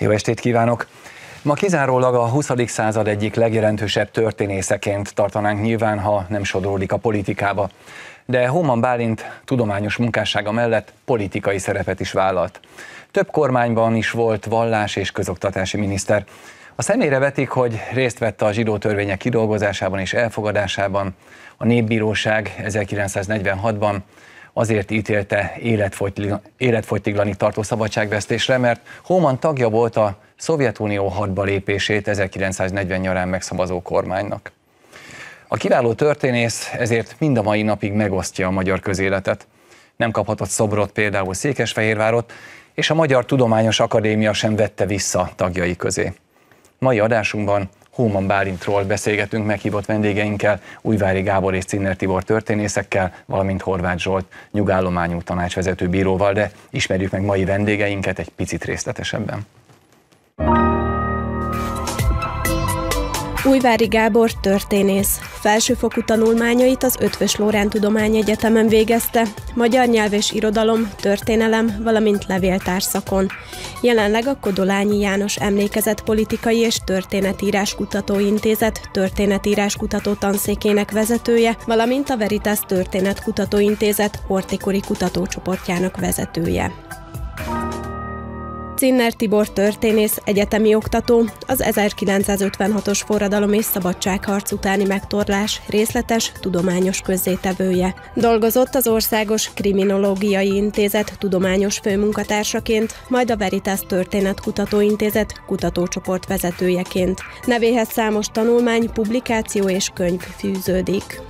Jó estét kívánok! Ma kizárólag a 20. század egyik legjelentősebb történészeként tartanánk nyilván, ha nem sodródik a politikába. De Homan Bálint tudományos munkássága mellett politikai szerepet is vállalt. Több kormányban is volt vallás és közoktatási miniszter. A személyre vetik, hogy részt vett a zsidó törvények kidolgozásában és elfogadásában, a Népbíróság 1946-ban, azért ítélte életfogytiglani tartó szabadságvesztésre, mert Hóman tagja volt a Szovjetunió hadba lépését 1940 nyarán megszavazó kormánynak. A kiváló történész ezért mind a mai napig megosztja a magyar közéletet. Nem kaphatott szobrot például Székesfehérvárot, és a Magyar Tudományos Akadémia sem vette vissza tagjai közé. Mai adásunkban Hóman Bálintról beszélgetünk meghívott vendégeinkkel, Újvári Gábor és Cinner Tibor történészekkel, valamint Horváth Zsolt nyugállományú tanácsvezető bíróval, de ismerjük meg mai vendégeinket egy picit részletesebben. thank you Újvári Gábor történész. Felsőfokú tanulmányait az Ötvös Lórán Tudományegyetemen végezte, magyar nyelv és irodalom, történelem, valamint levéltárszakon. Jelenleg a Kodolányi János Emlékezett Politikai és Történetírás Kutatóintézet Történetírás Kutató Tanszékének vezetője, valamint a Veritas Történet Kutatóintézet Hortikori Kutatócsoportjának vezetője. Cinner Tibor történész, egyetemi oktató, az 1956-os forradalom és szabadságharc utáni megtorlás részletes tudományos közzétevője. Dolgozott az Országos Kriminológiai Intézet tudományos főmunkatársaként, majd a Veritas történet kutatóintézet kutatócsoport vezetőjeként. Nevéhez számos tanulmány, publikáció és könyv fűződik.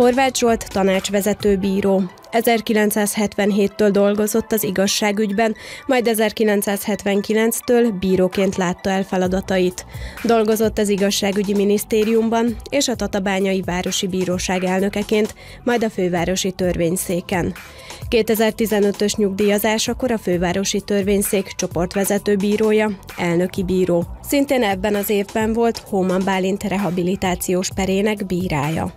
Horváth Zsolt tanácsvezető bíró. 1977-től dolgozott az igazságügyben, majd 1979-től bíróként látta el feladatait. Dolgozott az igazságügyi minisztériumban és a Tatabányai Városi Bíróság elnökeként, majd a fővárosi törvényszéken. 2015-ös nyugdíjazásakor a fővárosi törvényszék csoportvezető bírója, elnöki bíró. Szintén ebben az évben volt Hóman Bálint rehabilitációs perének bírája.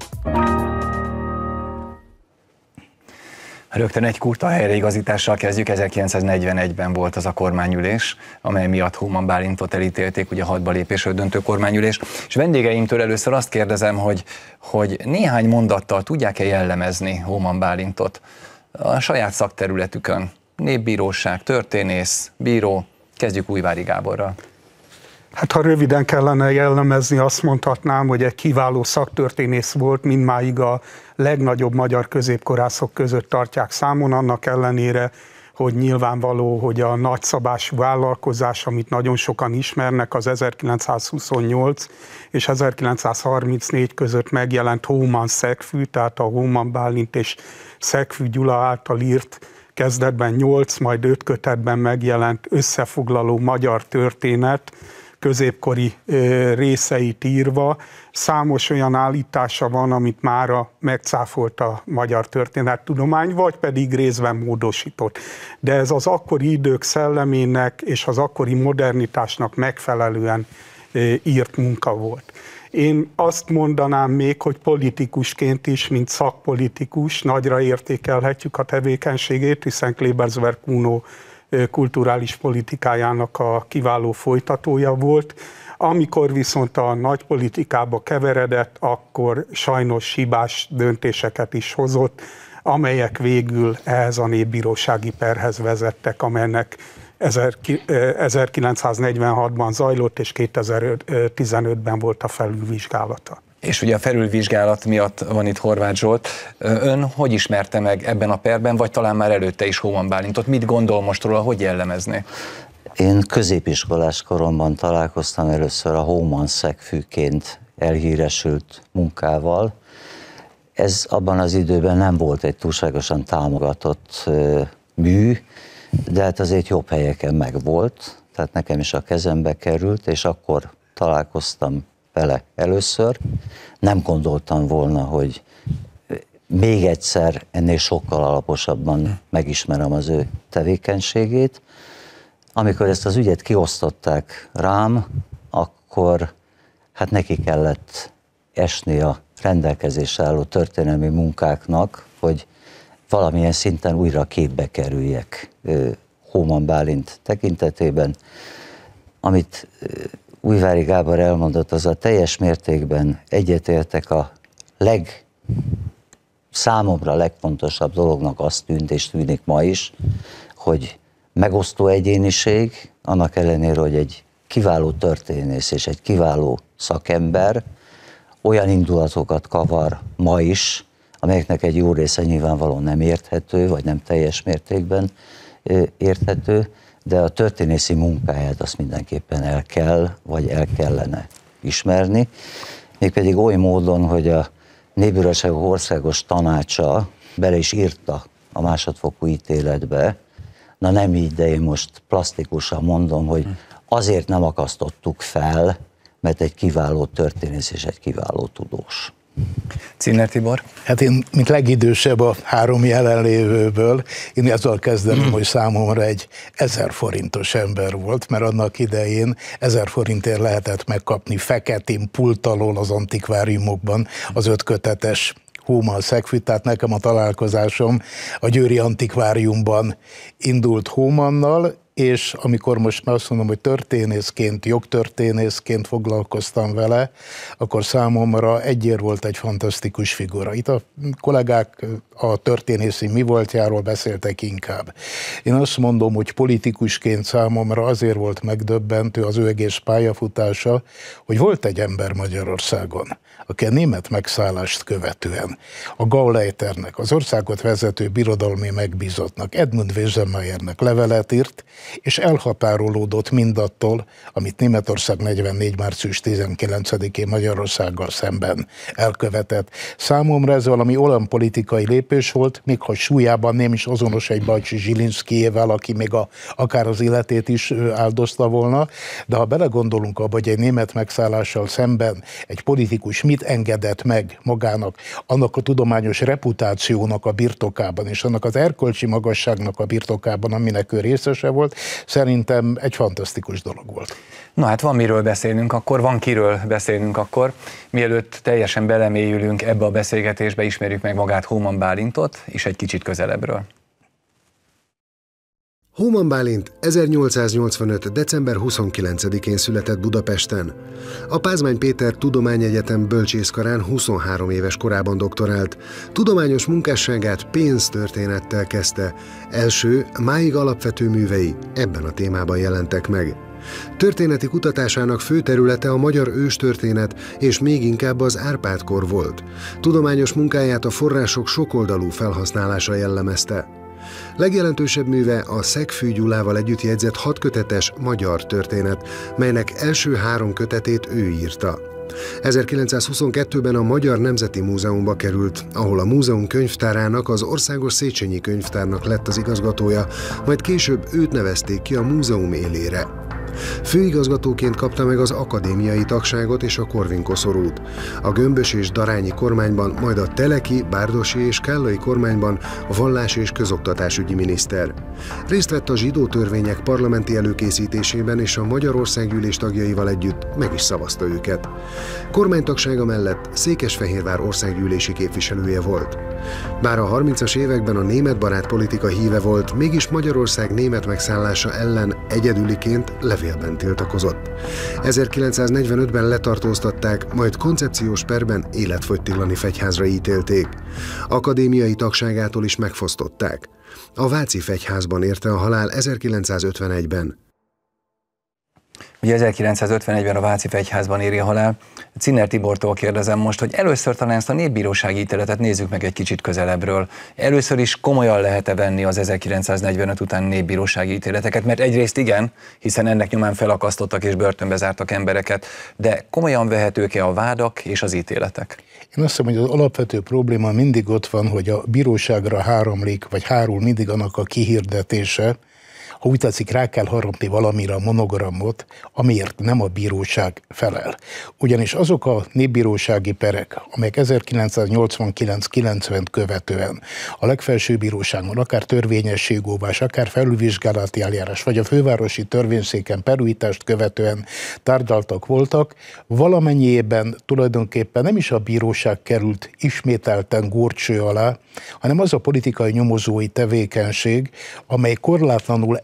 Rögtön egy kurta helyreigazítással kezdjük. 1941-ben volt az a kormányülés, amely miatt Human Bálintot elítélték, ugye hatba lépéső döntő kormányülés. És vendégeimtől először azt kérdezem, hogy, hogy néhány mondattal tudják-e jellemezni Human Bálintot a saját szakterületükön? Népbíróság, történész, bíró, kezdjük Újvári Gáborral. Hát ha röviden kellene jellemezni, azt mondhatnám, hogy egy kiváló szaktörténész volt, mindmáig a legnagyobb magyar középkorászok között tartják számon, annak ellenére, hogy nyilvánvaló, hogy a nagyszabású vállalkozás, amit nagyon sokan ismernek, az 1928 és 1934 között megjelent Hóman Szegfű, tehát a Hóman Bálint és Szegfű Gyula által írt kezdetben 8, majd 5 kötetben megjelent összefoglaló magyar történet, középkori részeit írva, számos olyan állítása van, amit a megcáfolt a magyar történettudomány, vagy pedig részben módosított. De ez az akkori idők szellemének és az akkori modernitásnak megfelelően írt munka volt. Én azt mondanám még, hogy politikusként is, mint szakpolitikus, nagyra értékelhetjük a tevékenységét, hiszen Klebersberg Kuno kulturális politikájának a kiváló folytatója volt. Amikor viszont a nagy politikába keveredett, akkor sajnos hibás döntéseket is hozott, amelyek végül ehhez a népbírósági perhez vezettek, amelynek 1946-ban zajlott, és 2015-ben volt a felülvizsgálata. És ugye a felülvizsgálat miatt van itt Horváth Zsolt. Ön hogy ismerte meg ebben a perben, vagy talán már előtte is Hóman Bálintot? Mit gondol most róla, hogy jellemezné? Én középiskolás koromban találkoztam először a Hóman szegfűként elhíresült munkával. Ez abban az időben nem volt egy túlságosan támogatott mű, de hát azért jobb helyeken megvolt, tehát nekem is a kezembe került, és akkor találkoztam vele először. Nem gondoltam volna, hogy még egyszer ennél sokkal alaposabban megismerem az ő tevékenységét. Amikor ezt az ügyet kiosztották rám, akkor hát neki kellett esni a rendelkezésre álló történelmi munkáknak, hogy valamilyen szinten újra képbe kerüljek Hóman Bálint tekintetében, amit Újvári Gábor elmondott, az a teljes mértékben egyetértek a leg számomra legfontosabb dolognak azt tűnt és tűnik ma is, hogy megosztó egyéniség, annak ellenére, hogy egy kiváló történész és egy kiváló szakember olyan indulatokat kavar ma is, amelyeknek egy jó része nyilvánvalóan nem érthető, vagy nem teljes mértékben érthető, de a történészi munkáját azt mindenképpen el kell, vagy el kellene ismerni, mégpedig oly módon, hogy a Népbíróság Országos Tanácsa bele is írta a másodfokú ítéletbe, na nem így, de én most plastikusan mondom, hogy azért nem akasztottuk fel, mert egy kiváló történész és egy kiváló tudós. Ciner Tibor? Hát én, mint legidősebb a három jelenlévőből, én azzal kezdem, mm. hogy számomra egy ezer forintos ember volt, mert annak idején ezer forintért lehetett megkapni feketén pult alól az antikváriumokban az ötkötetes Hómal Szekvi, tehát nekem a találkozásom a Győri Antikváriumban indult Hómannal, és amikor most már azt mondom, hogy történészként, jogtörténészként foglalkoztam vele, akkor számomra egyér volt egy fantasztikus figura. Itt a kollégák a történészi mi voltjáról beszéltek inkább. Én azt mondom, hogy politikusként számomra azért volt megdöbbentő az ő egész pályafutása, hogy volt egy ember Magyarországon, a német megszállást követően a Gauleiternek, az országot vezető birodalmi megbízottnak, Edmund Wiesemeyernek levelet írt, és elhatárolódott mindattól, amit Németország 44. március 19-én Magyarországgal szemben elkövetett. Számomra ez valami olyan politikai lépés volt, még ha súlyában nem is azonos egy Bajcsi Zsilinszkijével, aki még a, akár az életét is áldozta volna, de ha belegondolunk abba, hogy egy német megszállással szemben egy politikus mi mit engedett meg magának, annak a tudományos reputációnak a birtokában, és annak az erkölcsi magasságnak a birtokában, aminek ő részese volt, szerintem egy fantasztikus dolog volt. Na hát van miről beszélnünk akkor, van kiről beszélnünk akkor. Mielőtt teljesen belemélyülünk ebbe a beszélgetésbe, ismerjük meg magát Hóman Bálintot, és egy kicsit közelebbről. Hóman Bálint 1885. december 29-én született Budapesten. A Pázmány Péter Tudományegyetem bölcsészkarán 23 éves korában doktorált. Tudományos munkásságát pénztörténettel kezdte. Első, máig alapvető művei ebben a témában jelentek meg. Történeti kutatásának fő területe a magyar őstörténet, és még inkább az Árpád-kor volt. Tudományos munkáját a források sokoldalú felhasználása jellemezte. Legjelentősebb műve a Szegfű Gyulával együtt jegyzett hatkötetes magyar történet, melynek első három kötetét ő írta. 1922-ben a Magyar Nemzeti Múzeumba került, ahol a múzeum könyvtárának az Országos Széchenyi Könyvtárnak lett az igazgatója, majd később őt nevezték ki a múzeum élére. Főigazgatóként kapta meg az akadémiai tagságot és a Korvin A gömbös és darányi kormányban, majd a teleki, bárdosi és kállai kormányban a vallás és közoktatásügyi miniszter. Részt vett a zsidó törvények parlamenti előkészítésében és a gyűlés tagjaival együtt meg is szavazta őket. Kormánytagsága mellett Székesfehérvár országgyűlési képviselője volt. Bár a 30-as években a német barát politika híve volt, mégis Magyarország német megszállása ellen egyedüliként levél levélben tiltakozott. 1945-ben letartóztatták, majd koncepciós perben életfogytiglani fegyházra ítélték. Akadémiai tagságától is megfosztották. A Váci fegyházban érte a halál 1951-ben. Ugye 1951-ben a Váci Fegyházban éri a halál. Cinner Tibortól kérdezem most, hogy először talán ezt a népbírósági ítéletet nézzük meg egy kicsit közelebbről. Először is komolyan lehet-e venni az 1945 után népbírósági ítéleteket, mert egyrészt igen, hiszen ennek nyomán felakasztottak és börtönbe zártak embereket, de komolyan vehetők-e a vádak és az ítéletek? Én azt hiszem, hogy az alapvető probléma mindig ott van, hogy a bíróságra háromlik, vagy hárul mindig annak a kihirdetése, ha úgy tetszik, rá kell harapni valamire a monogramot, amiért nem a bíróság felel. Ugyanis azok a népbírósági perek, amelyek 1989-90 követően a legfelső bíróságon, akár törvényességóvás, akár felülvizsgálati eljárás, vagy a fővárosi törvényszéken perújítást követően tárgyaltak voltak, valamennyiében tulajdonképpen nem is a bíróság került ismételten górcső alá, hanem az a politikai nyomozói tevékenység, amely korlátlanul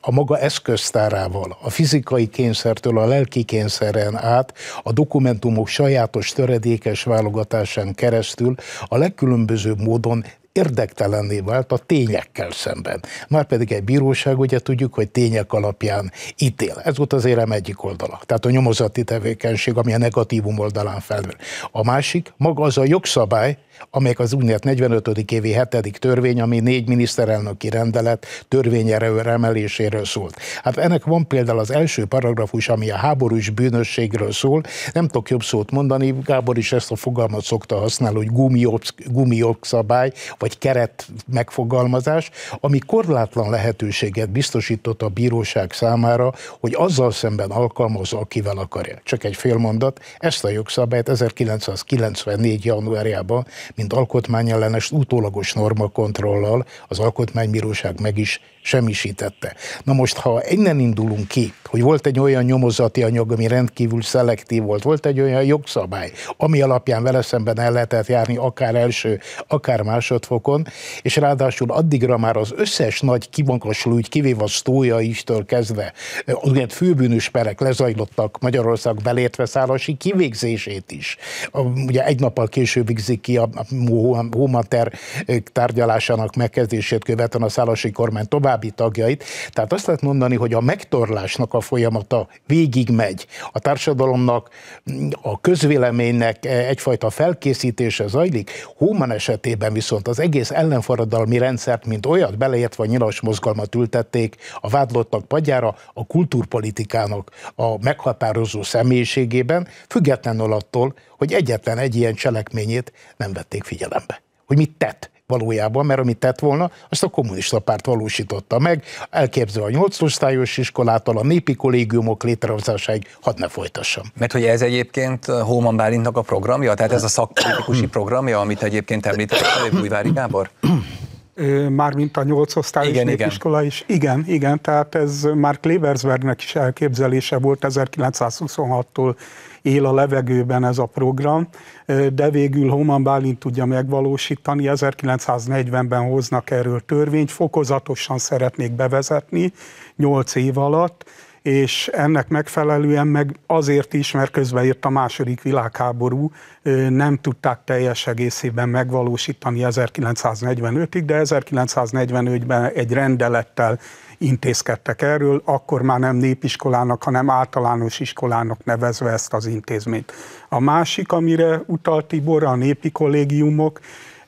a maga eszköztárával, a fizikai kényszertől a lelki kényszeren át, a dokumentumok sajátos töredékes válogatásán keresztül a legkülönbözőbb módon érdektelenné vált a tényekkel szemben. Márpedig egy bíróság, ugye tudjuk, hogy tények alapján ítél. Ez volt az érem egyik oldala. Tehát a nyomozati tevékenység, ami a negatívum oldalán felül. A másik, maga az a jogszabály, amelyek az úgynevezett 45. évi 7. törvény, ami négy miniszterelnöki rendelet törvényerőre emeléséről szólt. Hát ennek van például az első paragrafus, ami a háborús bűnösségről szól. Nem tudok jobb szót mondani, Gábor is ezt a fogalmat szokta használni, hogy gumijogszabály, vagy keret megfogalmazás, ami korlátlan lehetőséget biztosított a bíróság számára, hogy azzal szemben alkalmazza, akivel akarja. Csak egy fél mondat, ezt a jogszabályt 1994. januárjában, mint alkotmányellenes utólagos normakontrollal az alkotmánybíróság meg is semmisítette. Na most, ha innen indulunk ki, hogy volt egy olyan nyomozati anyag, ami rendkívül szelektív volt, volt egy olyan jogszabály, ami alapján vele szemben el lehetett járni akár első, akár másodfok, fokon, és ráadásul addigra már az összes nagy kibankosló ügy, kivéve a Sztója Istől kezdve, az főbűnös perek lezajlottak Magyarország belértve Szálasi kivégzését is. Ugye egy nappal később végzik ki a Hómater tárgyalásának megkezdését követően a Szálasi kormány további tagjait. Tehát azt lehet mondani, hogy a megtorlásnak a folyamata végig megy. A társadalomnak, a közvéleménynek e, egyfajta felkészítése zajlik. Hóman esetében viszont az egész ellenforradalmi rendszert, mint olyat, beleértve a nyilas mozgalmat ültették a vádlottnak padjára a kultúrpolitikának a meghatározó személyiségében, függetlenül attól, hogy egyetlen egy ilyen cselekményét nem vették figyelembe. Hogy mit tett? valójában, mert amit tett volna, azt a kommunista párt valósította meg, elképző a nyolcosztályos iskolától a népi kollégiumok létrehozásáig, hadd ne folytassam. Mert hogy ez egyébként Hóman uh, Bálintnak a programja, tehát ez a szakpolitikusi programja, amit egyébként említett Bújvári Gábor? mármint a nyolc osztályos igen, népiskola igen. is. Igen, igen, tehát ez már Klebersbergnek is elképzelése volt 1926-tól él a levegőben ez a program, de végül Homan Bálint tudja megvalósítani, 1940-ben hoznak erről törvényt, fokozatosan szeretnék bevezetni, 8 év alatt, és ennek megfelelően meg azért is, mert közben jött a második világháború, nem tudták teljes egészében megvalósítani 1945-ig, de 1945-ben egy rendelettel intézkedtek erről, akkor már nem népiskolának, hanem általános iskolának nevezve ezt az intézményt. A másik, amire utalt Tibor, a népi kollégiumok,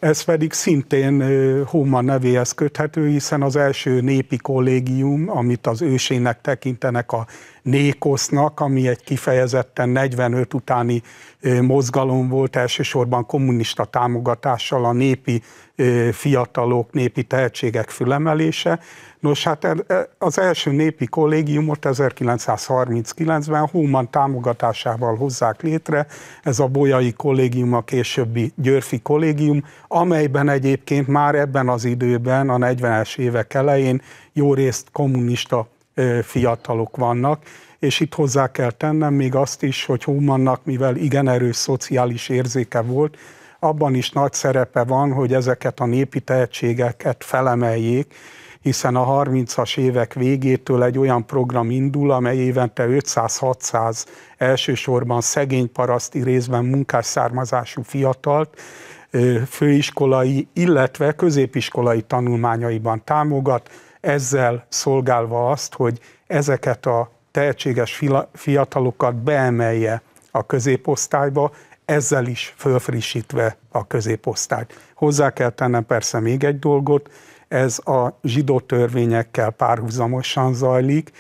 ez pedig szintén Homa nevéhez köthető, hiszen az első népi kollégium, amit az ősének tekintenek a nékosznak, ami egy kifejezetten 45 utáni mozgalom volt, elsősorban kommunista támogatással a népi fiatalok, népi tehetségek fülemelése. Nos, hát e, e, az első népi kollégiumot 1939-ben Hóman támogatásával hozzák létre, ez a Bolyai Kollégium, a későbbi Györfi Kollégium, amelyben egyébként már ebben az időben, a 40-es évek elején jó részt kommunista fiatalok vannak, és itt hozzá kell tennem még azt is, hogy Humannak, mivel igen erős szociális érzéke volt, abban is nagy szerepe van, hogy ezeket a népi tehetségeket felemeljék, hiszen a 30-as évek végétől egy olyan program indul, amely évente 500-600 elsősorban szegény paraszti részben munkás származású fiatalt főiskolai, illetve középiskolai tanulmányaiban támogat, ezzel szolgálva azt, hogy ezeket a tehetséges fiatalokat beemelje a középosztályba, ezzel is fölfrissítve a középosztályt. Hozzá kell tennem persze még egy dolgot, ez a zsidó törvényekkel párhuzamosan zajlik,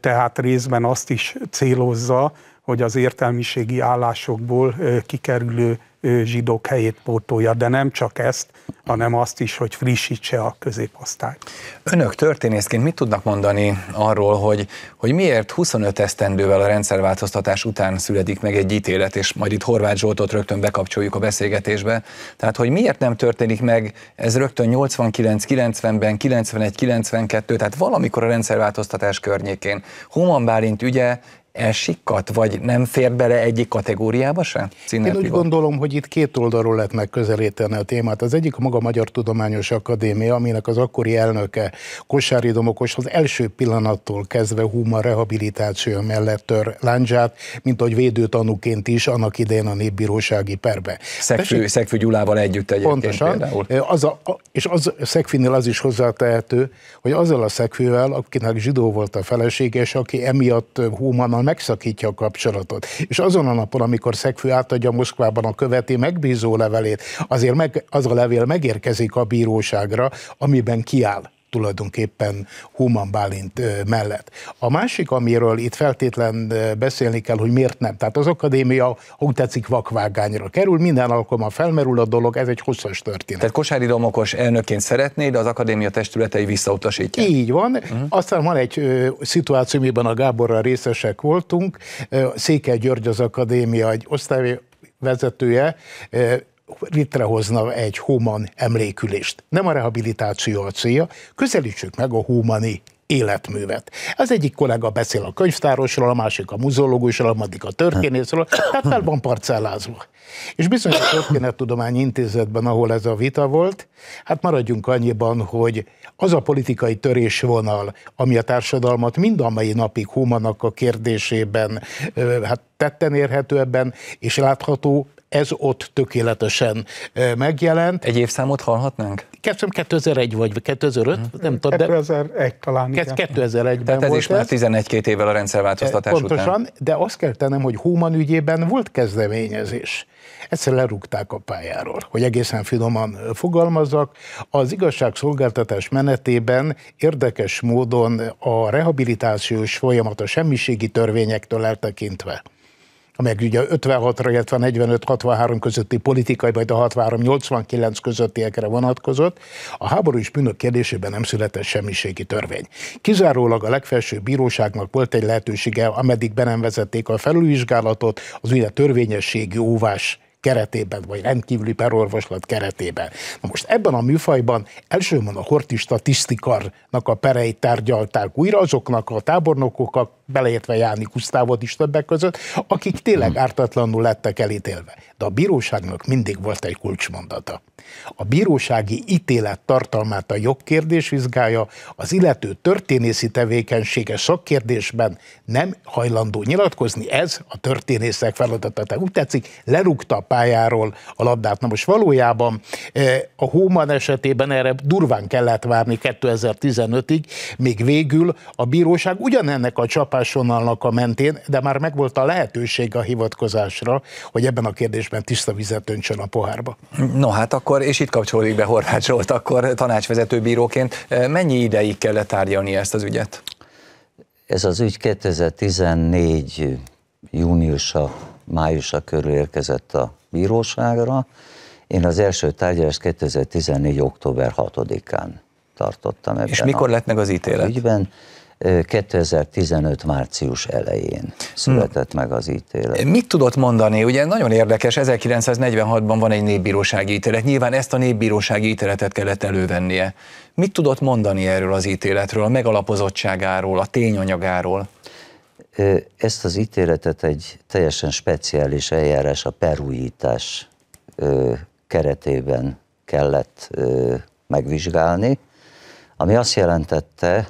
tehát részben azt is célozza, hogy az értelmiségi állásokból kikerülő zsidók helyét pótolja, de nem csak ezt, hanem azt is, hogy frissítse a középosztályt. Önök történészként mit tudnak mondani arról, hogy, hogy miért 25 esztendővel a rendszerváltoztatás után születik meg egy ítélet, és majd itt Horváth Zsoltot rögtön bekapcsoljuk a beszélgetésbe, tehát hogy miért nem történik meg ez rögtön 89-90-ben, 91-92, tehát valamikor a rendszerváltoztatás környékén. Human Bálint ügye elsikkadt, vagy nem fér bele egyik kategóriába sem? Színelpival. Én úgy gondolom, hogy itt két oldalról lehet megközelíteni a témát. Az egyik a maga Magyar Tudományos Akadémia, aminek az akkori elnöke Kosári Domokos az első pillanattól kezdve Huma rehabilitáció mellett tör láncsát, mint hogy védőtanúként is annak idején a népbírósági perbe. Szegfű, Tessék, Szegfű Gyulával együtt egyébként pontosan, Az a, és az, Szegfűnél az is hozzátehető, hogy azzal a Szegfűvel, akinek zsidó volt a felesége, és aki emiatt Humanan megszakítja a kapcsolatot. És azon a napon, amikor Szegfő átadja Moszkvában a követi megbízó levelét, azért meg, az a levél megérkezik a bíróságra, amiben kiáll tulajdonképpen Human Bálint mellett. A másik, amiről itt feltétlen beszélni kell, hogy miért nem. Tehát az akadémia, ha tetszik, vakvágányra kerül, minden alkalommal felmerül a dolog, ez egy hosszas történet. Tehát Kosári Domokos elnökként szeretnéd, de az akadémia testületei visszautasítják. Így van. Uh-huh. Aztán van egy ö, szituáció, amiben a Gáborral részesek voltunk. Székely György az akadémia egy osztály vezetője létrehozna egy human emlékülést. Nem a rehabilitáció a célja, közelítsük meg a humani életművet. Az egyik kollega beszél a könyvtárosról, a másik a muzeológusról, a madik a történészről, tehát fel van parcellázva. És bizony a Történettudományi Intézetben, ahol ez a vita volt, hát maradjunk annyiban, hogy az a politikai törésvonal, ami a társadalmat mind a mai napig Humanak a kérdésében hát tetten érhető ebben, és látható, ez ott tökéletesen megjelent. Egy évszámot hallhatnánk? Kezdtem 2001 vagy 2005, hmm. nem tudom. 2001 talán. 2001-ben Tehát ez volt is már 11 2 évvel a rendszerváltoztatás Pontosan, után. de azt kell tennem, hogy húman ügyében volt kezdeményezés. Egyszer lerúgták a pályáról, hogy egészen finoman fogalmazzak. Az igazságszolgáltatás menetében érdekes módon a rehabilitációs folyamat a semmiségi törvényektől eltekintve amelyek ugye 56-ra, illetve 45-63 közötti politikai, vagy a 63-89 közöttiekre vonatkozott, a háború és bűnök kérdésében nem született semmiségi törvény. Kizárólag a legfelső bíróságnak volt egy lehetősége, ameddig be nem vezették a felülvizsgálatot, az ugye törvényességi óvás keretében, vagy rendkívüli perorvoslat keretében. Na most ebben a műfajban elsősorban a horti statisztikarnak a pereit tárgyalták újra, azoknak a tábornokokat, beleértve Jáni Kusztávot is többek között, akik tényleg mhm. ártatlanul lettek elítélve. De a bíróságnak mindig volt egy kulcsmondata. A bírósági ítélet tartalmát a jogkérdés vizsgálja, az illető történészi tevékenysége szakkérdésben nem hajlandó nyilatkozni, ez a történészek feladata. Tehát úgy tetszik, lerúgta a pályáról a labdát. Na most valójában eh, a Hóman esetében erre durván kellett várni 2015-ig, még végül a bíróság ugyanennek a csapásonalnak a mentén, de már megvolt a lehetőség a hivatkozásra, hogy ebben a kérdésben tiszta vizet öntsön a pohárba. No, hát akkor akkor, és itt kapcsolódik be Horváth Zsolt, akkor tanácsvezető bíróként, eh, mennyi ideig kellett tárgyalni ezt az ügyet? Ez az ügy 2014 júniusa, májusa körül érkezett a bíróságra. Én az első tárgyalást 2014. október 6-án tartottam ebben És mikor a, lett meg az ítélet? Ügyben. 2015 március elején született hmm. meg az ítélet. Hm. Mit tudott mondani? Ugye nagyon érdekes, 1946-ban van egy népbírósági ítélet, nyilván ezt a népbírósági ítéletet kellett elővennie. Mit tudott mondani erről az ítéletről, a megalapozottságáról, a tényanyagáról? Ezt az ítéletet egy teljesen speciális eljárás, a perújítás keretében kellett megvizsgálni, ami azt jelentette,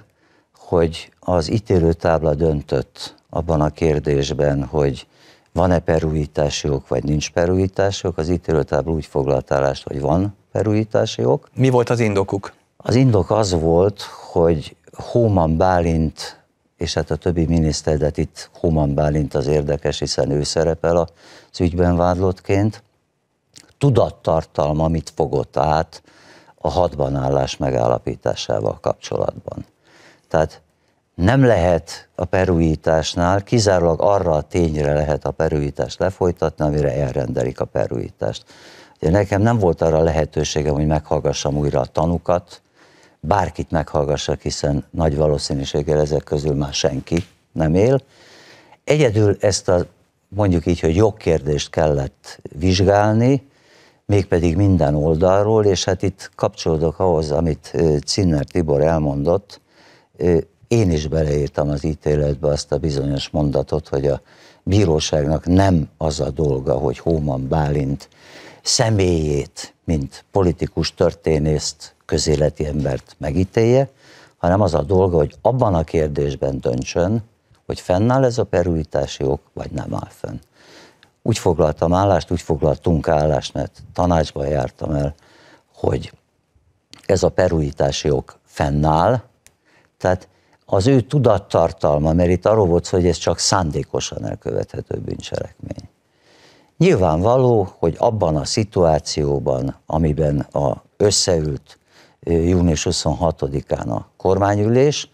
hogy az ítélő tábla döntött abban a kérdésben, hogy van-e perújítási ok, vagy nincs perújítási ok. Az tábla úgy foglalt állást, hogy van perújítási ok. Mi volt az indokuk? Az indok az volt, hogy Hóman Bálint, és hát a többi miniszter, de itt Hóman Bálint az érdekes, hiszen ő szerepel az ügyben vádlottként, tudattartalma mit fogott át a állás megállapításával kapcsolatban. Tehát nem lehet a perújításnál, kizárólag arra a tényre lehet a perújítást lefolytatni, amire elrendelik a perújítást. Ugye nekem nem volt arra lehetőségem, hogy meghallgassam újra a tanukat, bárkit meghallgassak, hiszen nagy valószínűséggel ezek közül már senki nem él. Egyedül ezt a mondjuk így, hogy jogkérdést kellett vizsgálni, mégpedig minden oldalról, és hát itt kapcsolódok ahhoz, amit Cinner Tibor elmondott, én is beleírtam az ítéletbe azt a bizonyos mondatot, hogy a bíróságnak nem az a dolga, hogy Hóman Bálint személyét, mint politikus történészt, közéleti embert megítélje, hanem az a dolga, hogy abban a kérdésben döntsön, hogy fennáll ez a perújítási ok, vagy nem áll fenn. Úgy foglaltam állást, úgy foglaltunk állást, mert tanácsba jártam el, hogy ez a perújítási ok fennáll, tehát az ő tudattartalma, mert itt arról volt hogy ez csak szándékosan elkövethető bűncselekmény. Nyilvánvaló, hogy abban a szituációban, amiben a összeült június 26-án a kormányülés,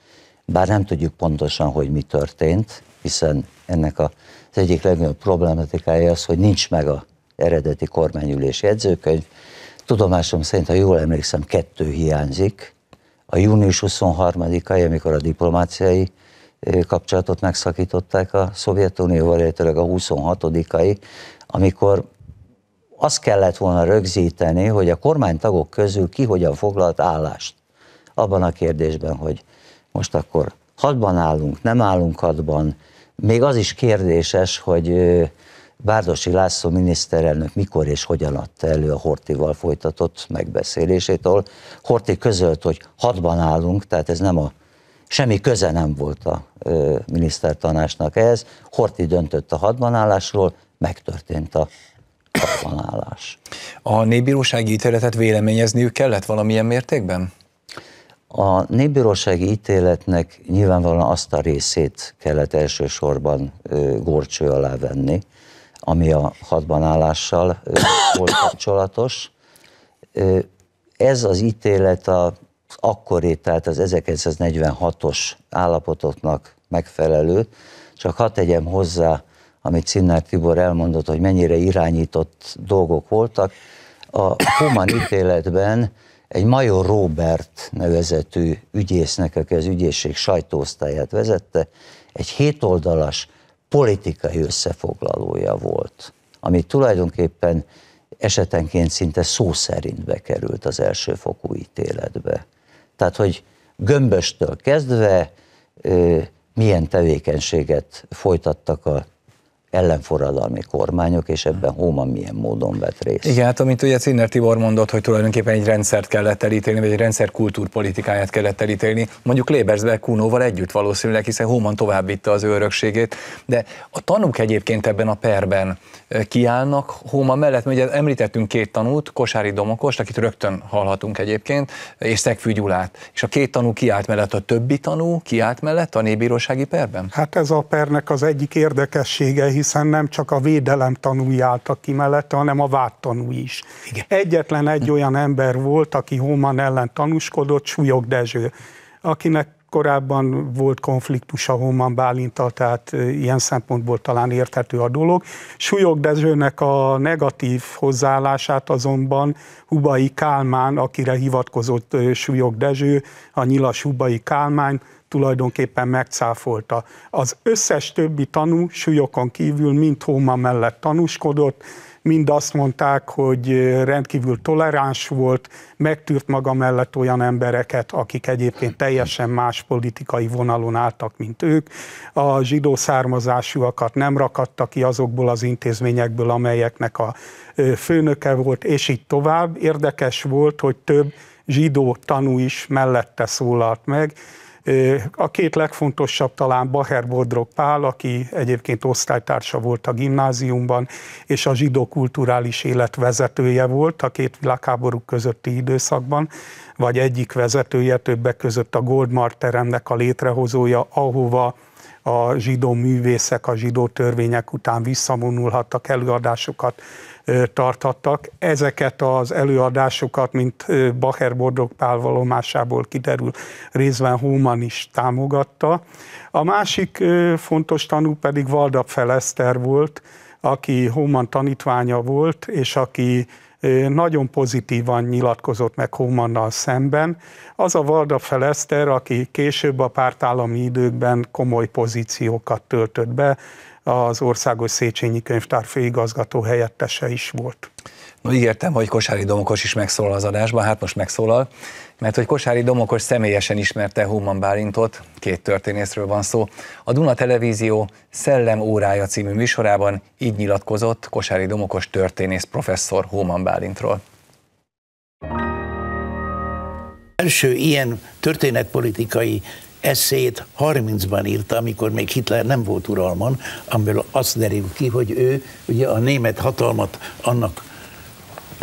bár nem tudjuk pontosan, hogy mi történt, hiszen ennek az egyik legnagyobb problematikája az, hogy nincs meg az eredeti kormányülés jegyzőkönyv. Tudomásom szerint, ha jól emlékszem, kettő hiányzik, a június 23-ai, amikor a diplomáciai kapcsolatot megszakították a Szovjetunióval, illetőleg a 26-ai, amikor azt kellett volna rögzíteni, hogy a kormánytagok közül ki hogyan foglalt állást abban a kérdésben, hogy most akkor hadban állunk, nem állunk hadban. Még az is kérdéses, hogy Várdosi László miniszterelnök mikor és hogyan adta elő a Hortival folytatott megbeszélését, ahol Horti közölt, hogy hatban állunk, tehát ez nem a semmi köze nem volt a ö, minisztertanásnak ehhez. Horti döntött a állásról, megtörtént a állás. A népbírósági ítéletet véleményezniük kellett valamilyen mértékben? A népbírósági ítéletnek nyilvánvalóan azt a részét kellett elsősorban ö, gorcső alá venni, ami a hatban állással volt kapcsolatos. Ez az ítélet az akkori, tehát az 1946-os állapotoknak megfelelő, csak hadd tegyem hozzá, amit Cinnár Tibor elmondott, hogy mennyire irányított dolgok voltak. A Human ítéletben egy Major Robert nevezetű ügyésznek, aki az ügyészség sajtóosztályát vezette, egy hétoldalas politikai összefoglalója volt, ami tulajdonképpen esetenként szinte szó szerint bekerült az elsőfokú ítéletbe. Tehát, hogy gömböstől kezdve milyen tevékenységet folytattak a ellenforradalmi kormányok, és ebben Hóman milyen módon vett részt. Igen, hát amint ugye Cinner Tibor mondott, hogy tulajdonképpen egy rendszert kellett elítélni, vagy egy rendszer kultúrpolitikáját kellett elítélni, mondjuk Lébersberg Kunóval együtt valószínűleg, hiszen Hóman tovább vitte az örökségét, de a tanúk egyébként ebben a perben, kiállnak Hóma mellett. Ugye említettünk két tanút, Kosári Domokost, akit rögtön hallhatunk egyébként, és Szegfű Gyulát. És a két tanú kiállt mellett, a többi tanú kiállt mellett a népbírósági perben? Hát ez a pernek az egyik érdekessége, hiszen nem csak a védelem tanúi álltak ki mellette, hanem a vád tanúi is. Igen. Egyetlen egy olyan ember volt, aki Hóman ellen tanúskodott, Súlyog Dezső, akinek korábban volt konfliktus a Homan Bálintal, tehát ilyen szempontból talán érthető a dolog. Súlyog Dezsőnek a negatív hozzáállását azonban Hubai Kálmán, akire hivatkozott Súlyog Dezső, a nyilas Hubai Kálmán, tulajdonképpen megcáfolta. Az összes többi tanú súlyokon kívül mind Hóma mellett tanúskodott, mind azt mondták, hogy rendkívül toleráns volt, megtűrt maga mellett olyan embereket, akik egyébként teljesen más politikai vonalon álltak, mint ők. A zsidó származásúakat nem rakatta ki azokból az intézményekből, amelyeknek a főnöke volt, és így tovább. Érdekes volt, hogy több zsidó tanú is mellette szólalt meg. A két legfontosabb talán Baher Bordrog Pál, aki egyébként osztálytársa volt a gimnáziumban, és a zsidó kulturális élet vezetője volt a két világháború közötti időszakban, vagy egyik vezetője, többek között a Goldmar teremnek a létrehozója, ahova a zsidó művészek a zsidó törvények után visszamonulhattak előadásokat tarthattak. Ezeket az előadásokat, mint Bacher Bordog Pál valomásából kiderül, részben Hóman is támogatta. A másik fontos tanú pedig Valdap Feleszter volt, aki Hóman tanítványa volt, és aki nagyon pozitívan nyilatkozott meg Homannal szemben. Az a Valda Feleszter, aki később a pártállami időkben komoly pozíciókat töltött be, az Országos Széchenyi Könyvtár főigazgató helyettese is volt. No ígértem, hogy Kosári Domokos is megszólal az adásban, hát most megszólal, mert hogy Kosári Domokos személyesen ismerte Human Bálintot, két történészről van szó. A Duna Televízió Szellem órája című műsorában így nyilatkozott Kosári Domokos történész professzor Human Bálintról. Első ilyen történetpolitikai eszét 30-ban írta, amikor még Hitler nem volt uralman, amiből azt derül ki, hogy ő ugye a német hatalmat annak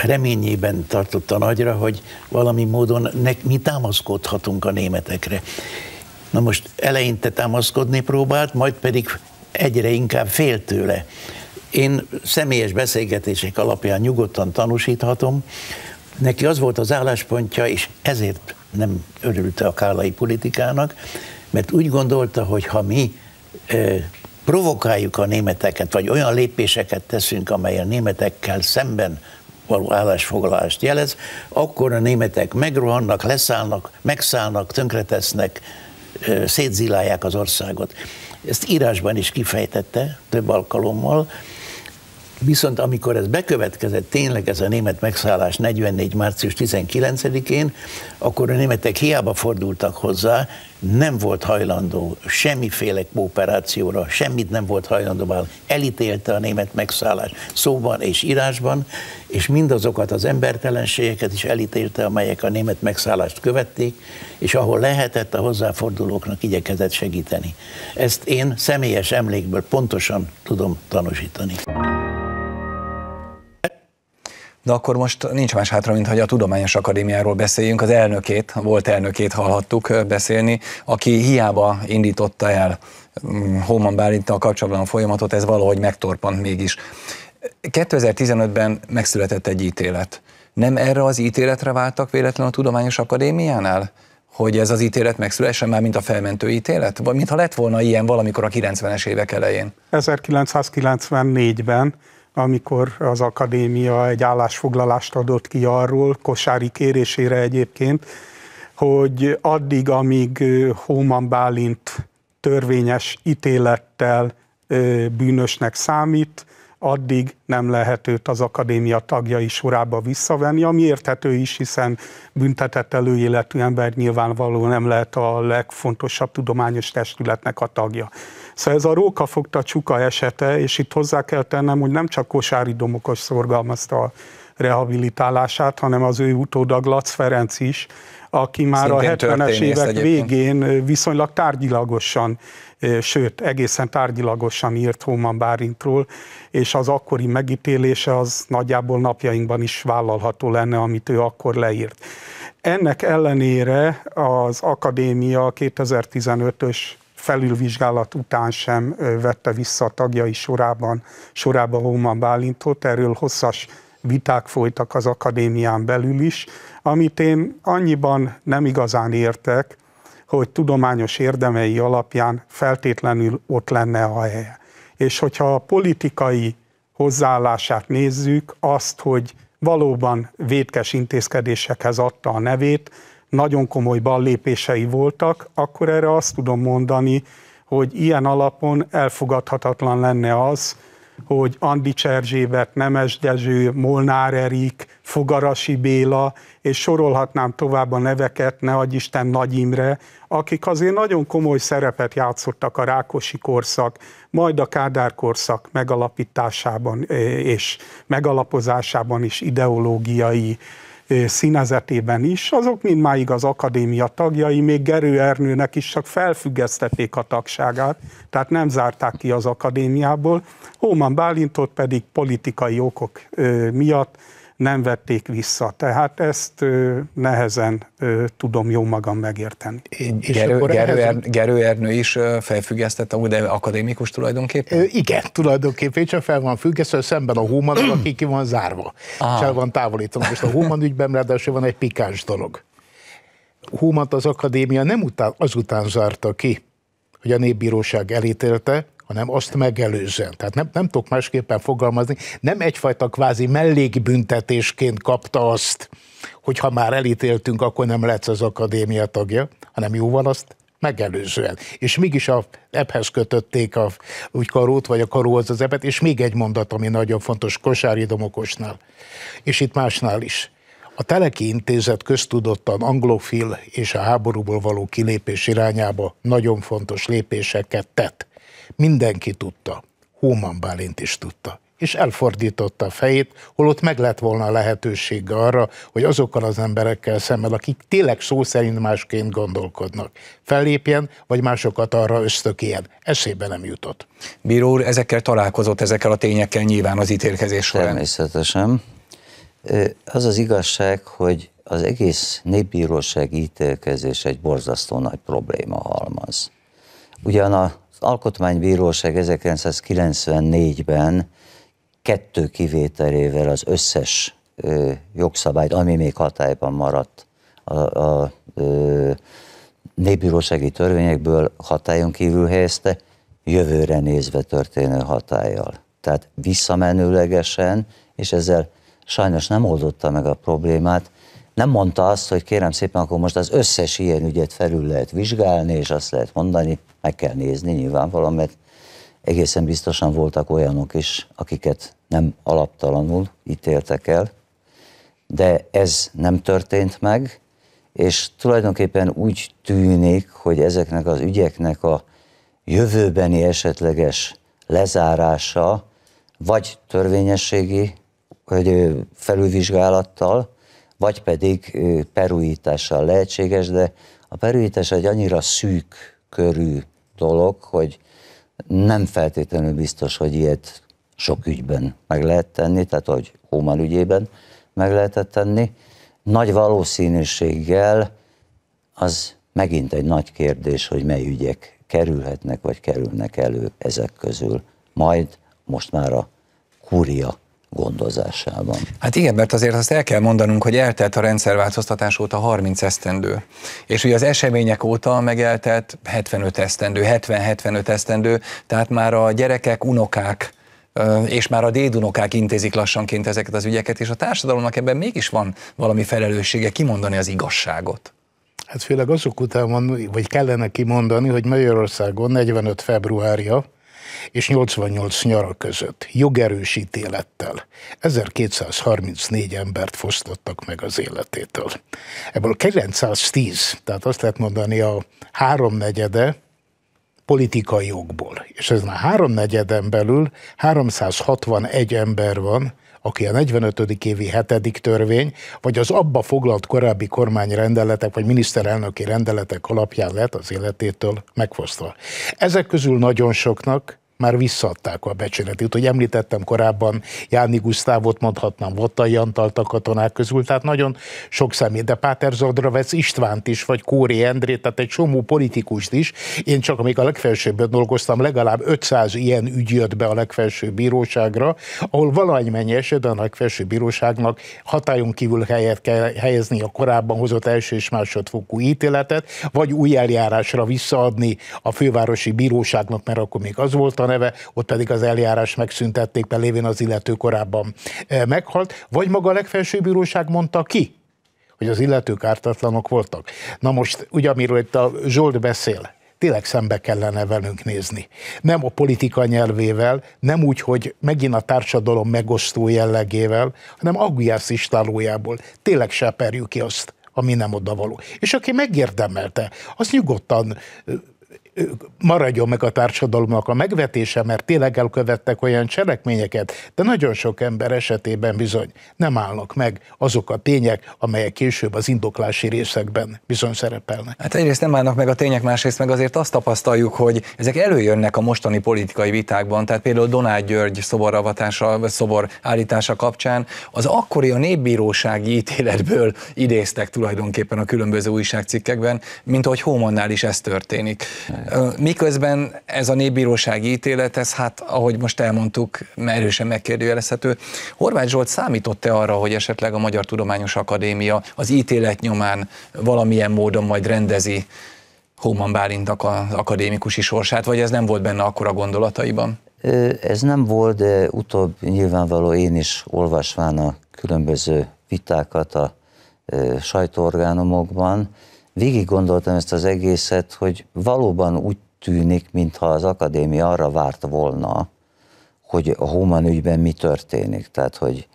reményében tartotta nagyra, hogy valami módon ne, mi támaszkodhatunk a németekre. Na most eleinte támaszkodni próbált, majd pedig egyre inkább fél tőle. Én személyes beszélgetések alapján nyugodtan tanúsíthatom, neki az volt az álláspontja, és ezért nem örülte a kállai politikának, mert úgy gondolta, hogy ha mi e, provokáljuk a németeket, vagy olyan lépéseket teszünk, amely a németekkel szemben való állásfoglalást jelez, akkor a németek megrohannak, leszállnak, megszállnak, tönkretesznek, szétzilálják az országot. Ezt írásban is kifejtette több alkalommal, Viszont amikor ez bekövetkezett, tényleg ez a német megszállás 44. március 19-én, akkor a németek hiába fordultak hozzá, nem volt hajlandó semmiféle kooperációra, semmit nem volt hajlandó, már elítélte a német megszállás szóban és írásban, és mindazokat az embertelenségeket is elítélte, amelyek a német megszállást követték, és ahol lehetett, a hozzáfordulóknak igyekezett segíteni. Ezt én személyes emlékből pontosan tudom tanúsítani. De akkor most nincs más hátra, mint hogy a Tudományos Akadémiáról beszéljünk. Az elnökét, volt elnökét hallhattuk beszélni, aki hiába indította el mm, Hóman a kapcsolatban a folyamatot, ez valahogy megtorpant mégis. 2015-ben megszületett egy ítélet. Nem erre az ítéletre váltak véletlenül a Tudományos Akadémiánál? Hogy ez az ítélet megszülessen már, mint a felmentő ítélet? Vagy mintha lett volna ilyen valamikor a 90-es évek elején? 1994-ben amikor az akadémia egy állásfoglalást adott ki arról, Kosári kérésére egyébként, hogy addig, amíg Hóman Bálint törvényes ítélettel bűnösnek számít, addig nem lehet őt az akadémia tagjai sorába visszavenni, ami érthető is, hiszen büntetett előéletű ember nyilvánvalóan nem lehet a legfontosabb tudományos testületnek a tagja. Szóval ez a rókafogta csuka esete, és itt hozzá kell tennem, hogy nem csak Kosári Domokos szorgalmazta a rehabilitálását, hanem az ő utódag Lac Ferenc is, aki már Szintén a 70-es évek egyébként. végén viszonylag tárgyilagosan sőt, egészen tárgyilagosan írt Hóman Bárintról, és az akkori megítélése az nagyjából napjainkban is vállalható lenne, amit ő akkor leírt. Ennek ellenére az akadémia 2015-ös felülvizsgálat után sem vette vissza a tagjai sorában, sorába Hóman Bálintot, erről hosszas viták folytak az akadémián belül is, amit én annyiban nem igazán értek, hogy tudományos érdemei alapján feltétlenül ott lenne a helye. És hogyha a politikai hozzáállását nézzük, azt, hogy valóban vétkes intézkedésekhez adta a nevét, nagyon komoly ballépései voltak, akkor erre azt tudom mondani, hogy ilyen alapon elfogadhatatlan lenne az, hogy Andi Cserzsébet, Nemes Dezső, Molnár Erik, Fogarasi Béla, és sorolhatnám tovább a neveket, ne adj Isten Nagy Imre, akik azért nagyon komoly szerepet játszottak a Rákosi korszak, majd a Kádár korszak megalapításában eh, és megalapozásában is ideológiai színezetében is, azok máig az akadémia tagjai, még Gerő Ernőnek is csak felfüggesztették a tagságát, tehát nem zárták ki az akadémiából. Hóman Bálintot pedig politikai okok miatt nem vették vissza. Tehát ezt ö, nehezen ö, tudom jó magam megérteni. És Gerő, Gerő, ehhez... Gerő Ernő is felfüggesztett amúgy, de akadémikus tulajdonképpen? Ö, igen, tulajdonképpen csak fel van függesztve, szemben a Human, aki ki van zárva. Ah. És el van távolítva. Most a Human ügyben ráadásul van egy pikáns dolog. Humant az akadémia nem után, azután zárta ki, hogy a népbíróság elítélte, hanem azt megelőzően. Tehát nem, nem tudok másképpen fogalmazni. Nem egyfajta kvázi mellékbüntetésként kapta azt, hogy ha már elítéltünk, akkor nem lesz az akadémia tagja, hanem jóval azt megelőzően. És mégis a ebhez kötötték a úgy karót, vagy a karóhoz az ebet, és még egy mondat, ami nagyon fontos Kosári Domokosnál, és itt másnál is. A Teleki Intézet köztudottan anglofil és a háborúból való kilépés irányába nagyon fontos lépéseket tett. Mindenki tudta, Hóman Bálint is tudta, és elfordította a fejét, holott meg lett volna a lehetősége arra, hogy azokkal az emberekkel szemmel, akik tényleg szó szerint másként gondolkodnak, fellépjen, vagy másokat arra ösztökéljen. Eszébe nem jutott. Bíró úr, ezekkel találkozott, ezekkel a tényekkel nyilván az ítélkezés során. Természetesen. Az az igazság, hogy az egész népbíróság ítélkezés egy borzasztó nagy probléma halmaz. Ugyan a az Alkotmánybíróság 1994-ben kettő kivételével az összes jogszabályt, ami még hatályban maradt a, a a népbírósági törvényekből hatályon kívül helyezte, jövőre nézve történő hatállyal. Tehát visszamenőlegesen, és ezzel sajnos nem oldotta meg a problémát, nem mondta azt, hogy kérem szépen, akkor most az összes ilyen ügyet felül lehet vizsgálni, és azt lehet mondani, meg kell nézni nyilvánvalóan, mert egészen biztosan voltak olyanok is, akiket nem alaptalanul ítéltek el, de ez nem történt meg, és tulajdonképpen úgy tűnik, hogy ezeknek az ügyeknek a jövőbeni esetleges lezárása vagy törvényességi vagy felülvizsgálattal, vagy pedig perújítással lehetséges, de a perújítás egy annyira szűk körű dolog, hogy nem feltétlenül biztos, hogy ilyet sok ügyben meg lehet tenni, tehát hogy Hóman ügyében meg lehetett tenni. Nagy valószínűséggel az megint egy nagy kérdés, hogy mely ügyek kerülhetnek vagy kerülnek elő ezek közül. Majd most már a kúria gondozásában. Hát igen, mert azért azt el kell mondanunk, hogy eltelt a rendszerváltoztatás óta 30 esztendő. És ugye az események óta meg eltelt 75 esztendő, 70-75 esztendő, tehát már a gyerekek, unokák és már a dédunokák intézik lassanként ezeket az ügyeket, és a társadalomnak ebben mégis van valami felelőssége kimondani az igazságot. Hát főleg azok után van, vagy kellene kimondani, hogy Magyarországon 45 februárja és 88 nyara között jogerős ítélettel 1234 embert fosztottak meg az életétől. Ebből 910, tehát azt lehet mondani a háromnegyede, politikai jogból. És ezen a háromnegyeden belül 361 ember van, aki a 45. évi 7. törvény, vagy az abba foglalt korábbi kormányrendeletek, vagy miniszterelnöki rendeletek alapján lett az életétől megfosztva. Ezek közül nagyon soknak már visszaadták a becsületét. Hogy említettem korábban, Jáni Gusztávot mondhatnám, Vattai Jantalt a katonák közül, tehát nagyon sok személy, de Páter Zadravec Istvánt is, vagy Kóri Endrét, tehát egy csomó politikust is. Én csak amíg a legfelsőbbet dolgoztam, legalább 500 ilyen ügy jött be a legfelső bíróságra, ahol valamennyi esetben a legfelsőbb bíróságnak hatályon kívül helyet kell helyezni a korábban hozott első és másodfokú ítéletet, vagy új eljárásra visszaadni a fővárosi bíróságnak, mert akkor még az volt a neve, ott pedig az eljárás megszüntették, mert lévén az illető korábban eh, meghalt, vagy maga a legfelsőbb bíróság mondta ki, hogy az illetők ártatlanok voltak. Na most, ugye amiről itt a Zsolt beszél, tényleg szembe kellene velünk nézni. Nem a politika nyelvével, nem úgy, hogy megint a társadalom megosztó jellegével, hanem Aguiász istálójából. Tényleg seperjük ki azt, ami nem való. És aki megérdemelte, az nyugodtan eh, maradjon meg a társadalomnak a megvetése, mert tényleg elkövettek olyan cselekményeket, de nagyon sok ember esetében bizony nem állnak meg azok a tények, amelyek később az indoklási részekben bizony szerepelnek. Hát egyrészt nem állnak meg a tények, másrészt meg azért azt tapasztaljuk, hogy ezek előjönnek a mostani politikai vitákban, tehát például Donát György szoboravatása, szobor állítása kapcsán az akkori a népbírósági ítéletből idéztek tulajdonképpen a különböző újságcikkekben, mint ahogy Hómannál is ez történik. Miközben ez a népbírósági ítélet, ez hát, ahogy most elmondtuk, erősen megkérdőjelezhető. Horváth Zsolt számított-e arra, hogy esetleg a Magyar Tudományos Akadémia az ítélet nyomán valamilyen módon majd rendezi Hóman Bálintnak az akadémikusi sorsát, vagy ez nem volt benne akkor a gondolataiban? Ez nem volt, de utóbb nyilvánvaló én is olvasván a különböző vitákat a sajtóorgánumokban, végig gondoltam ezt az egészet, hogy valóban úgy tűnik, mintha az akadémia arra várt volna, hogy a Homan ügyben mi történik. Tehát, hogy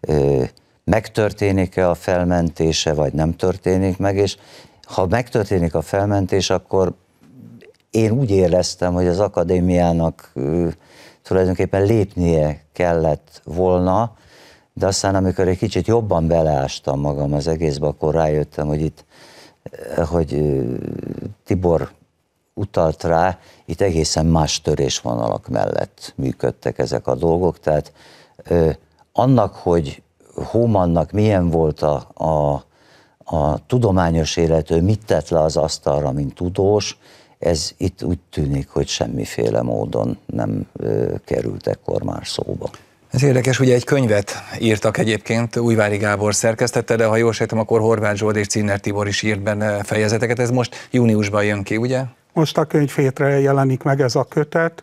ö, megtörténik-e a felmentése, vagy nem történik meg, és ha megtörténik a felmentés, akkor én úgy éreztem, hogy az akadémiának ö, tulajdonképpen lépnie kellett volna, de aztán, amikor egy kicsit jobban beleástam magam az egészbe, akkor rájöttem, hogy itt hogy Tibor utalt rá, itt egészen más törésvonalak mellett működtek ezek a dolgok, tehát annak, hogy Hómannak milyen volt a, a, a tudományos élető, mit tett le az asztalra, mint tudós, ez itt úgy tűnik, hogy semmiféle módon nem ö, került ekkor már szóba. Ez érdekes, ugye egy könyvet írtak egyébként, Újvári Gábor szerkesztette, de ha jól sejtem, akkor Horváth Zsolt és Cinner Tibor is írt benne fejezeteket. Ez most júniusban jön ki, ugye? Most a könyvfétre jelenik meg ez a kötet.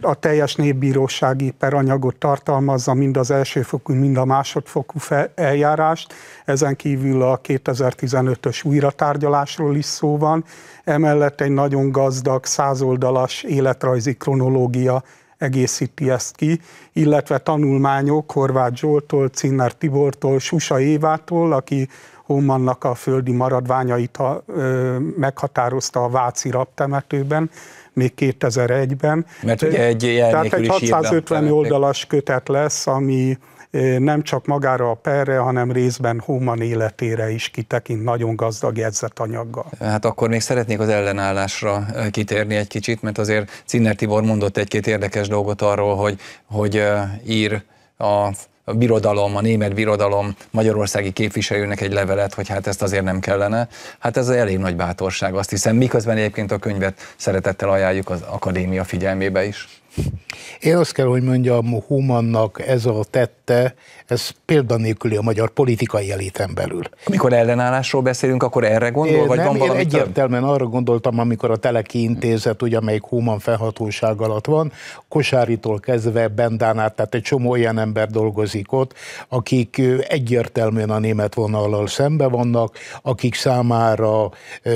A teljes népbírósági peranyagot tartalmazza mind az elsőfokú, mind a másodfokú eljárást. Ezen kívül a 2015-ös újratárgyalásról is szó van. Emellett egy nagyon gazdag, százoldalas életrajzi kronológia egészíti ezt ki, illetve tanulmányok Horváth Zsoltól, Cinner Tibortól, Susa Évától, aki Homannak a földi maradványait a, ö, meghatározta a Váci raptemetőben, még 2001-ben. Mert ugye egy Tehát egy 650 oldalas kötet lesz, ami nem csak magára a perre, hanem részben human életére is kitekint nagyon gazdag jegyzetanyaggal. Hát akkor még szeretnék az ellenállásra kitérni egy kicsit, mert azért Cinner Tibor mondott egy-két érdekes dolgot arról, hogy, hogy ír a a birodalom, a német birodalom magyarországi képviselőnek egy levelet, hogy hát ezt azért nem kellene. Hát ez elég nagy bátorság, azt hiszem, miközben egyébként a könyvet szeretettel ajánljuk az akadémia figyelmébe is. Én azt kell, hogy mondjam, Humannak ez a tette, ez példanélküli a magyar politikai eléten belül. Amikor ellenállásról beszélünk, akkor erre gondol, én, vagy nem, van valami én egyértelműen arra gondoltam, amikor a Teleki Intézet, ugye, amelyik Human felhatóság alatt van, Kosáritól kezdve át, tehát egy csomó olyan ember dolgozik ott, akik egyértelműen a német vonallal szembe vannak, akik számára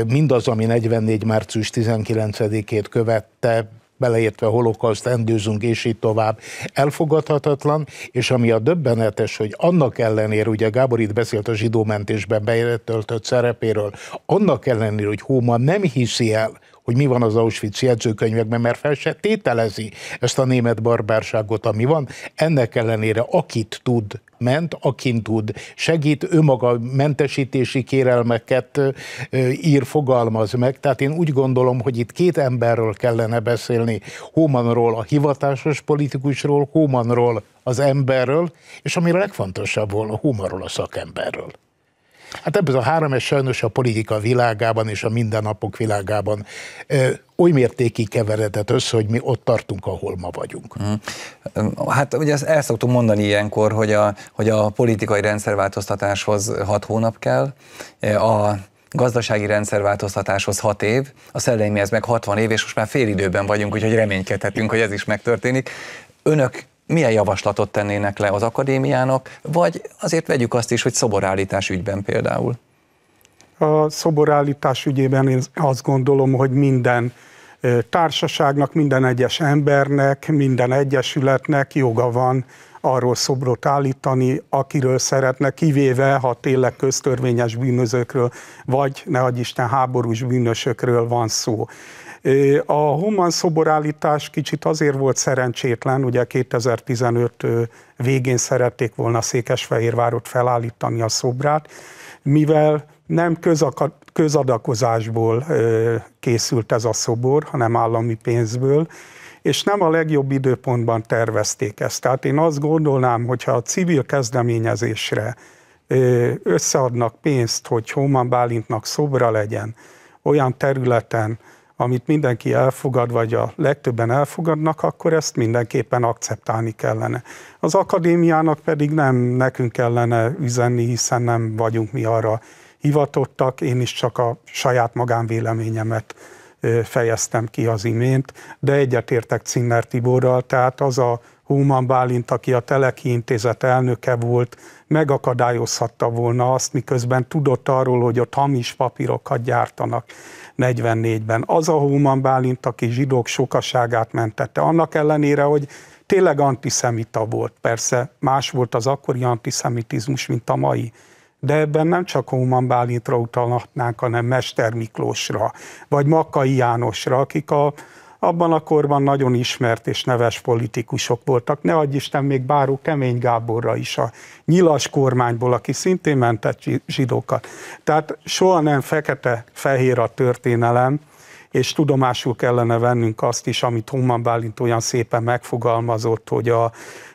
mindaz, ami 44. március 19-ét követte, beleértve holokauszt, endőzünk és így tovább, elfogadhatatlan, és ami a döbbenetes, hogy annak ellenére, ugye Gábor itt beszélt a zsidómentésben bejelentöltött szerepéről, annak ellenére, hogy Hóma nem hiszi el, hogy mi van az Auschwitz jegyzőkönyvekben, mert fel se tételezi ezt a német barbárságot, ami van. Ennek ellenére akit tud ment, akin tud, segít, ő maga mentesítési kérelmeket ír, fogalmaz meg. Tehát én úgy gondolom, hogy itt két emberről kellene beszélni, Hómanról, a hivatásos politikusról, Hómanról, az emberről, és ami a legfontosabb volna, Hómanról, a szakemberről. Hát ebből a három, ez sajnos a politika világában és a mindennapok világában ö, oly mértékig keveredett össze, hogy mi ott tartunk, ahol ma vagyunk. Hmm. Hát ugye ezt el szoktunk mondani ilyenkor, hogy a, hogy a politikai rendszerváltoztatáshoz hat hónap kell, a gazdasági rendszerváltoztatáshoz hat év, a szellemihez meg 60 év, és most már fél időben vagyunk, úgyhogy reménykedhetünk, hogy ez is megtörténik. Önök milyen javaslatot tennének le az akadémiának, vagy azért vegyük azt is, hogy szoborállítás ügyben például? A szoborállítás ügyében én azt gondolom, hogy minden társaságnak, minden egyes embernek, minden egyesületnek joga van arról szobrot állítani, akiről szeretne, kivéve, ha tényleg köztörvényes bűnözőkről, vagy ne Isten háborús bűnösökről van szó. A Human szoborállítás kicsit azért volt szerencsétlen, ugye 2015 végén szerették volna Székesfehérvárot felállítani a szobrát, mivel nem közadakozásból készült ez a szobor, hanem állami pénzből, és nem a legjobb időpontban tervezték ezt. Tehát én azt gondolnám, hogyha a civil kezdeményezésre összeadnak pénzt, hogy Hóman Bálintnak szobra legyen, olyan területen, amit mindenki elfogad, vagy a legtöbben elfogadnak, akkor ezt mindenképpen akceptálni kellene. Az akadémiának pedig nem nekünk kellene üzenni, hiszen nem vagyunk mi arra hivatottak, én is csak a saját magánvéleményemet fejeztem ki az imént, de egyetértek Cinner Tiborral, tehát az a Hóman Bálint, aki a Teleki Intézet elnöke volt, megakadályozhatta volna azt, miközben tudott arról, hogy ott hamis papírokat gyártanak 44-ben. Az a Hóman Bálint, aki zsidók sokaságát mentette, annak ellenére, hogy tényleg antiszemita volt. Persze más volt az akkori antiszemitizmus, mint a mai. De ebben nem csak Hóman Bálintra utalhatnánk, hanem Mester Miklósra, vagy Makai Jánosra, akik a abban a korban nagyon ismert és neves politikusok voltak. Ne adj Isten még Báró Kemény Gáborra is a nyilas kormányból, aki szintén mentett zsidókat. Tehát soha nem fekete-fehér a történelem, és tudomásul kellene vennünk azt is, amit Humman Bálint olyan szépen megfogalmazott, hogy a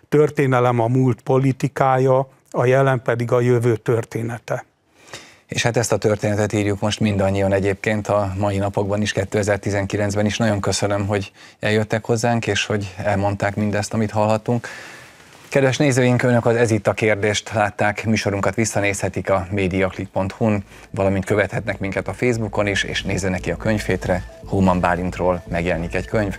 történelem a múlt politikája, a jelen pedig a jövő története. És hát ezt a történetet írjuk most mindannyian egyébként a mai napokban is, 2019-ben is. Nagyon köszönöm, hogy eljöttek hozzánk, és hogy elmondták mindezt, amit hallhattunk. Kedves nézőink, Önök az Ez itt a kérdést látták, műsorunkat visszanézhetik a mediaclick.hu-n, valamint követhetnek minket a Facebookon is, és nézzenek ki a könyvfétre, Hóman Bálintról megjelenik egy könyv.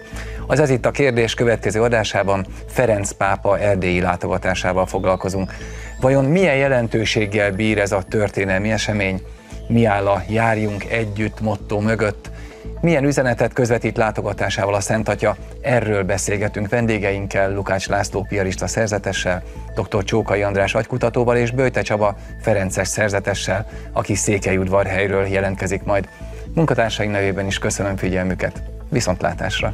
Az Ez itt a kérdés következő adásában Ferenc pápa erdélyi látogatásával foglalkozunk. Vajon milyen jelentőséggel bír ez a történelmi esemény? Mi áll a járjunk együtt motto mögött? Milyen üzenetet közvetít látogatásával a Szent Atya? Erről beszélgetünk vendégeinkkel, Lukács László piarista szerzetessel, dr. Csókai András agykutatóval és Böjte Csaba Ferences szerzetessel, aki Székelyudvarhelyről jelentkezik majd. Munkatársaim nevében is köszönöm figyelmüket. Viszontlátásra!